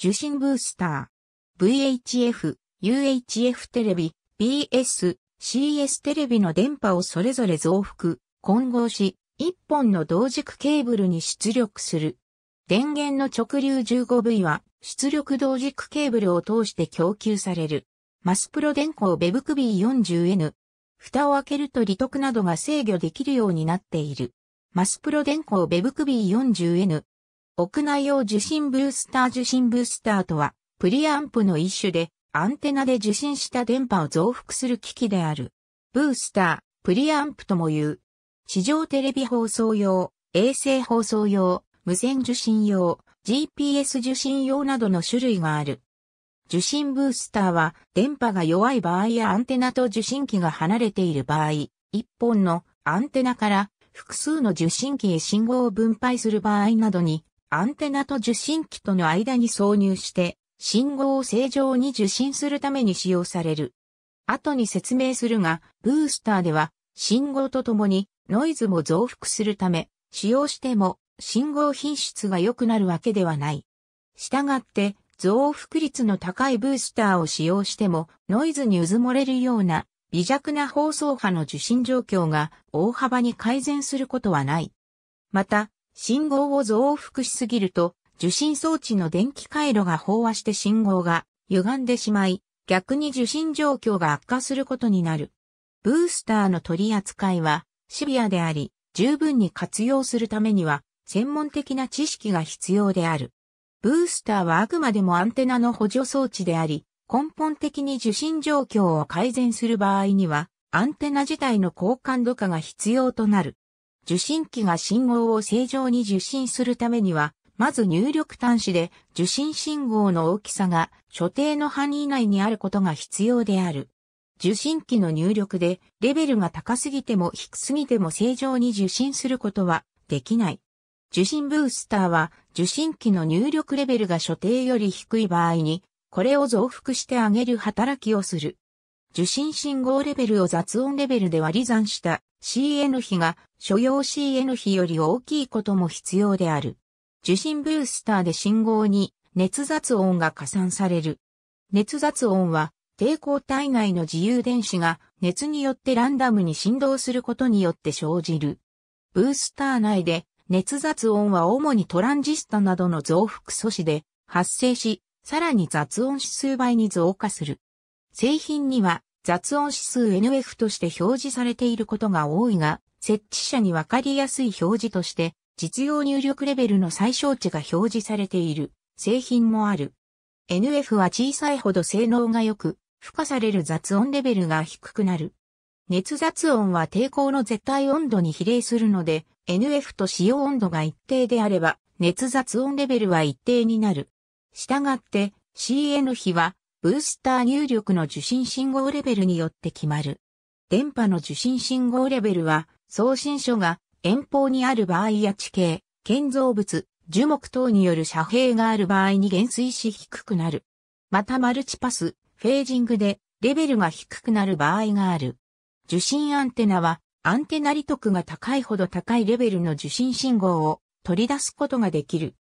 受信ブースター、VHF、UHF テレビ、BS、CS テレビの電波をそれぞれ増幅、混合し、一本の同軸ケーブルに出力する。電源の直流 15V は出力同軸ケーブルを通して供給される。マスプロ電工ベブクビー 40N。蓋を開けると利得などが制御できるようになっている。マスプロ電工ベブクビー 40N 屋内用受信ブースター受信ブースターとは、プリアンプの一種で、アンテナで受信した電波を増幅する機器である。ブースター、プリアンプとも言う。地上テレビ放送用、衛星放送用、無線受信用、GPS 受信用などの種類がある。受信ブースターは、電波が弱い場合やアンテナと受信機が離れている場合、一本のアンテナから複数の受信機へ信号を分配する場合などにアンテナと受信機との間に挿入して、信号を正常に受信するために使用される。後に説明するが、ブースターでは、信号とともにノイズも増幅するため、使用しても信号品質が良くなるわけではない。したがって、増幅率の高いブースターを使用しても、ノイズに渦漏れるような微弱な放送波の受信状況が大幅に改善することはない。また、信号を増幅しすぎると、受信装置の電気回路が飽和して信号が歪んでしまい、逆に受信状況が悪化することになる。ブースターの取り扱いはシビアであり、十分に活用するためには専門的な知識が必要である。ブースターはあくまでもアンテナの補助装置であり、根本的に受信状況を改善する場合には、アンテナ自体の高感度化が必要となる。受信機が信号を正常に受信するためには、まず入力端子で受信信号の大きさが所定の範囲内にあることが必要である。受信機の入力でレベルが高すぎても低すぎても正常に受信することはできない。受信ブースターは受信機の入力レベルが所定より低い場合に、これを増幅してあげる働きをする。受信信号レベルを雑音レベルで割り算した CN 比が所要 CN 比より大きいことも必要である。受信ブースターで信号に熱雑音が加算される。熱雑音は抵抗体内の自由電子が熱によってランダムに振動することによって生じる。ブースター内で熱雑音は主にトランジスタなどの増幅素子で発生し、さらに雑音指数倍に増加する。製品には雑音指数 NF として表示されていることが多いが、設置者にわかりやすい表示として、実用入力レベルの最小値が表示されている製品もある。NF は小さいほど性能が良く、付加される雑音レベルが低くなる。熱雑音は抵抗の絶対温度に比例するので、NF と使用温度が一定であれば、熱雑音レベルは一定になる。したがって、CN 比はブースター入力の受信信号レベルによって決まる。電波の受信信号レベルは、送信所が遠方にある場合や地形、建造物、樹木等による遮蔽がある場合に減衰し低くなる。またマルチパス、フェージングでレベルが低くなる場合がある。受信アンテナは、アンテナ利得が高いほど高いレベルの受信信号を取り出すことができる。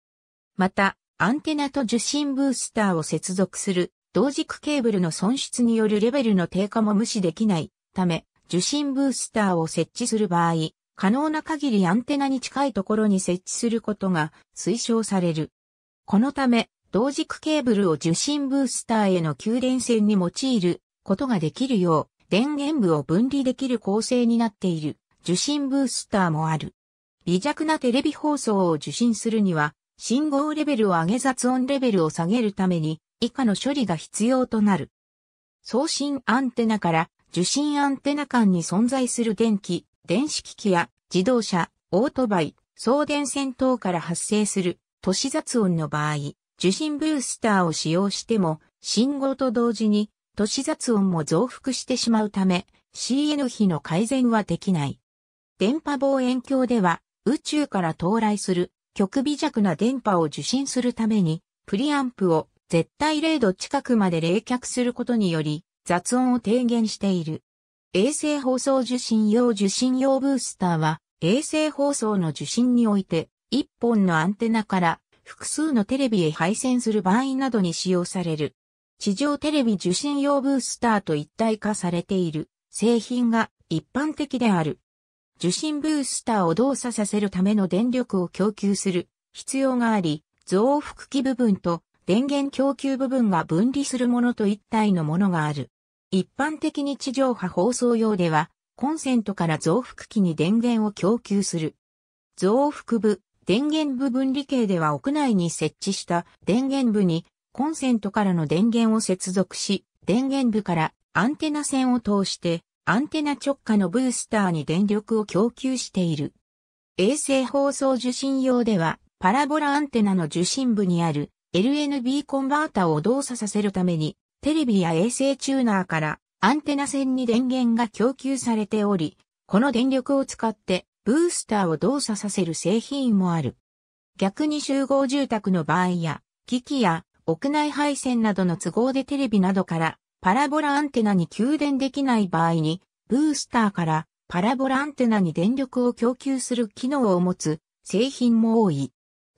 また、アンテナと受信ブースターを接続する同軸ケーブルの損失によるレベルの低下も無視できないため、受信ブースターを設置する場合、可能な限りアンテナに近いところに設置することが推奨される。このため、同軸ケーブルを受信ブースターへの給電線に用いることができるよう、電源部を分離できる構成になっている受信ブースターもある。微弱なテレビ放送を受信するには、信号レベルを上げ雑音レベルを下げるために、以下の処理が必要となる。送信アンテナから受信アンテナ間に存在する電気、電子機器や自動車、オートバイ、送電線等から発生する都市雑音の場合、受信ブースターを使用しても信号と同時に都市雑音も増幅してしまうため CN 比の改善はできない。電波望遠鏡では宇宙から到来する極微弱な電波を受信するためにプリアンプを絶対0度近くまで冷却することにより雑音を低減している。衛星放送受信用受信用ブースターは衛星放送の受信において一本のアンテナから複数のテレビへ配線する場合などに使用される。地上テレビ受信用ブースターと一体化されている製品が一般的である。受信ブースターを動作させるための電力を供給する必要があり、増幅器部分と電源供給部分が分離するものと一体のものがある。一般的に地上波放送用では、コンセントから増幅器に電源を供給する。増幅部、電源部分離系では屋内に設置した電源部にコンセントからの電源を接続し、電源部からアンテナ線を通してアンテナ直下のブースターに電力を供給している。衛星放送受信用ではパラボラアンテナの受信部にある LNB コンバータを動作させるために、テレビや衛星チューナーからアンテナ線に電源が供給されており、この電力を使ってブースターを動作させる製品もある。逆に集合住宅の場合や、機器や屋内配線などの都合でテレビなどからパラボラアンテナに給電できない場合に、ブースターからパラボラアンテナに電力を供給する機能を持つ製品も多い。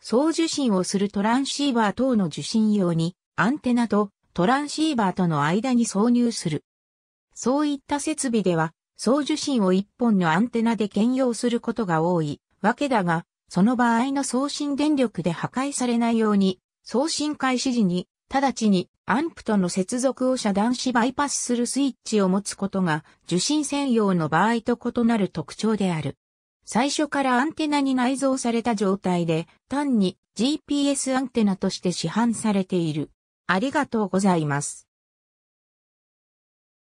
送受信をするトランシーバー等の受信用にアンテナとトランシーバーとの間に挿入する。そういった設備では送受信を1本のアンテナで兼用することが多いわけだが、その場合の送信電力で破壊されないように送信開始時に直ちにアンプとの接続を遮断しバイパスするスイッチを持つことが受信専用の場合と異なる特徴である。最初からアンテナに内蔵された状態で、単に GPS アンテナとして市販されている。ありがとうございます。